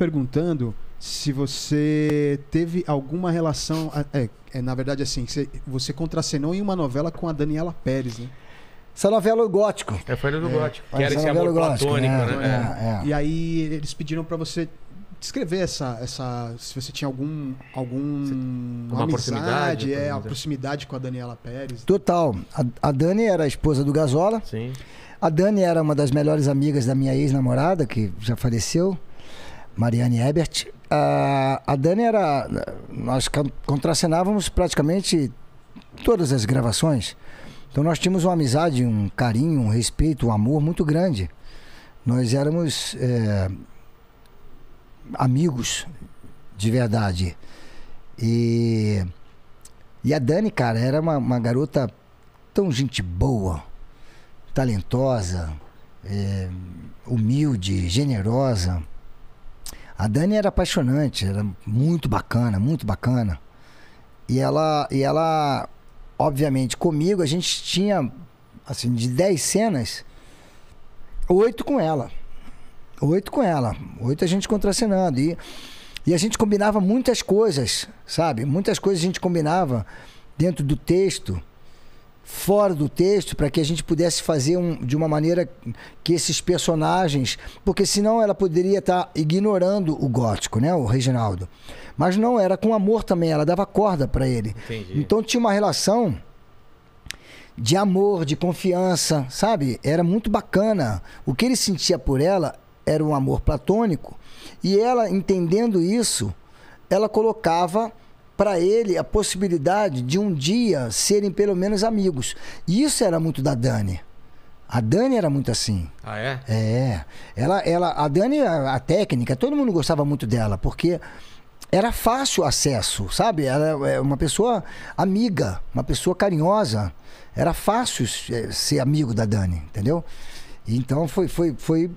perguntando se você teve alguma relação. É, é na verdade, assim, você, você contracenou em uma novela com a Daniela Pérez, né? Essa novela é o Gótico. É, foi no do é, Gótico. Que era esse é amor gótico, platônico, né? né? É, é. E aí eles pediram para você descrever essa, essa. Se você tinha algum. algum uma amizade, proximidade, é, a proximidade com a Daniela Pérez. Total. A, a Dani era a esposa do Gazola. Sim. A Dani era uma das melhores amigas da minha ex-namorada, que já faleceu. Mariane Ebert. A, a Dani era. Nós contracenávamos praticamente todas as gravações. Então nós tínhamos uma amizade, um carinho, um respeito, um amor muito grande. Nós éramos é, amigos de verdade. E, e a Dani, cara, era uma, uma garota tão gente boa, talentosa, é, humilde, generosa. A Dani era apaixonante, era muito bacana, muito bacana. E ela, e ela obviamente, comigo, a gente tinha, assim, de 10 cenas, oito com ela. Oito com ela. Oito a gente contracenando. E, e a gente combinava muitas coisas, sabe? Muitas coisas a gente combinava dentro do texto fora do texto para que a gente pudesse fazer um, de uma maneira que esses personagens, porque senão ela poderia estar tá ignorando o gótico, né, o Reginaldo. Mas não era com amor também, ela dava corda para ele. Entendi. Então tinha uma relação de amor, de confiança, sabe? Era muito bacana. O que ele sentia por ela era um amor platônico e ela entendendo isso, ela colocava para ele a possibilidade de um dia serem pelo menos amigos. E isso era muito da Dani. A Dani era muito assim. Ah, é? É. Ela, ela, a Dani, a, a técnica, todo mundo gostava muito dela, porque era fácil o acesso, sabe? Ela é uma pessoa amiga, uma pessoa carinhosa. Era fácil é, ser amigo da Dani, entendeu? Então foi, foi, foi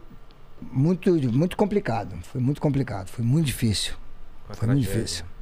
muito, muito complicado. Foi muito complicado, foi muito difícil. foi é muito é? difícil.